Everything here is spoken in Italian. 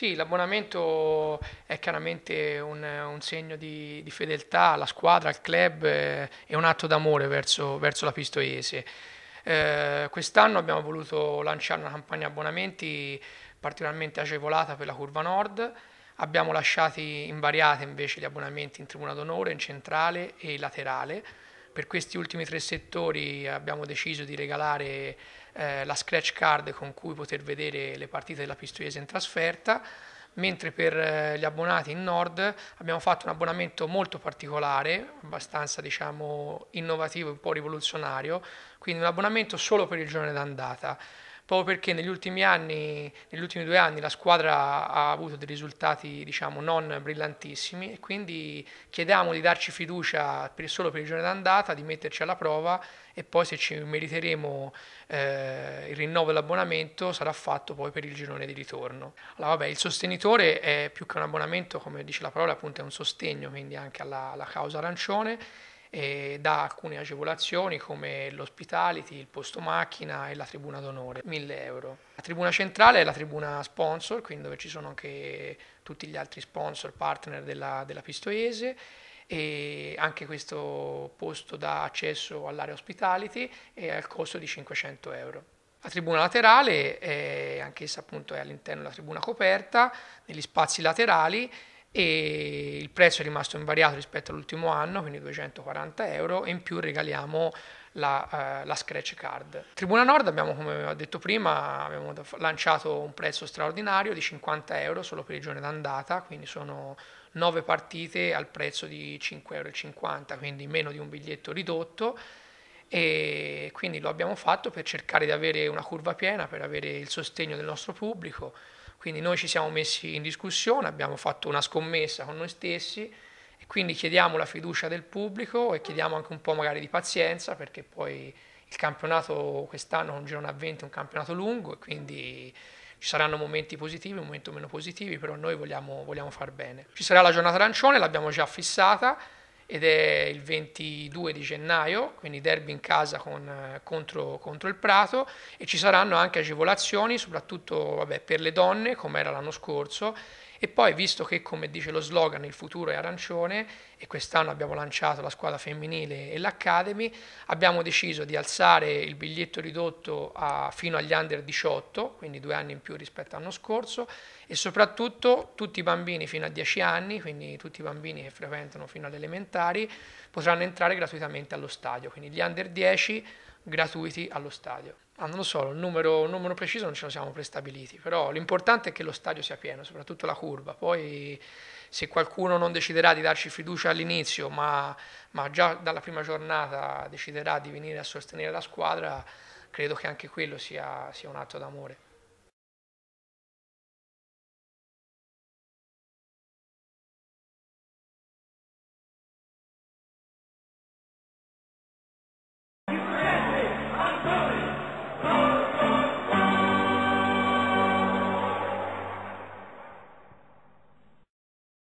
Sì, l'abbonamento è chiaramente un, un segno di, di, fedeltà alla squadra, al club e eh, un atto d'amore verso, verso la Pistoiese. Eh, quest'anno abbiamo voluto lanciare una campagna abbonamenti particolarmente agevolata per la curva nord. Abbiamo lasciati invariati invece gli abbonamenti in tribuna d'onore, in centrale e in laterale per questi ultimi tre settori abbiamo deciso di regalare eh, la scratch card con cui poter vedere le partite della Pistoiese in trasferta, mentre per eh, gli abbonati in Nord abbiamo fatto un abbonamento molto particolare, abbastanza diciamo, innovativo, un po' rivoluzionario, quindi un abbonamento solo per il giorno d'andata proprio perché negli ultimi anni, negli ultimi due anni la squadra ha avuto dei risultati diciamo non brillantissimi e quindi chiediamo di darci fiducia per, solo per il giorno d'andata, di metterci alla prova e poi se ci meriteremo eh, il rinnovo dell'abbonamento sarà fatto poi per il girone di ritorno. Allora, vabbè, il sostenitore è più che un abbonamento, come dice la parola, appunto è un sostegno quindi anche alla, alla causa arancione e dà alcune agevolazioni come l'hospitality, il posto macchina e la tribuna d'onore, 1000 euro. La tribuna centrale è la tribuna sponsor, quindi dove ci sono anche tutti gli altri sponsor, partner della, della Pistoiese e anche questo posto dà accesso all'area hospitality e al costo di 500 euro. La tribuna laterale, è, anch'essa appunto è all'interno della tribuna coperta, negli spazi laterali e il prezzo è rimasto invariato rispetto all'ultimo anno, quindi 240 euro, e in più regaliamo la, eh, la scratch card. Tribuna Nord abbiamo, come ho detto prima, abbiamo lanciato un prezzo straordinario di 50 euro solo per il giorno d'andata, quindi sono 9 partite al prezzo di 5,50 euro, quindi meno di un biglietto ridotto e quindi lo abbiamo fatto per cercare di avere una curva piena, per avere il sostegno del nostro pubblico quindi noi ci siamo messi in discussione, abbiamo fatto una scommessa con noi stessi e quindi chiediamo la fiducia del pubblico e chiediamo anche un po' magari di pazienza perché poi il campionato quest'anno con Girona 20 è un campionato lungo e quindi ci saranno momenti positivi, momenti meno positivi, però noi vogliamo, vogliamo far bene. Ci sarà la giornata arancione, l'abbiamo già fissata ed è il 22 di gennaio, quindi derby in casa con, eh, contro, contro, il Prato e ci saranno anche agevolazioni, soprattutto vabbè, per le donne, come era l'anno scorso. E poi, visto che, come dice lo slogan, il futuro è arancione e quest'anno abbiamo lanciato la squadra femminile e l'Academy, abbiamo deciso di alzare il biglietto ridotto a, fino agli under 18, quindi due anni in più rispetto all'anno scorso, e soprattutto tutti i bambini fino a 10 anni, quindi tutti i bambini che frequentano fino all'elementare, volontari potranno entrare gratuitamente allo stadio, quindi gli under 10 gratuiti allo stadio. Ah, non lo so, un numero, il numero preciso non ce lo siamo prestabiliti, però l'importante è che lo stadio sia pieno, soprattutto la curva. Poi se qualcuno non deciderà di darci fiducia all'inizio, ma, ma già dalla prima giornata deciderà di venire a sostenere la squadra, credo che anche quello sia, sia un atto d'amore.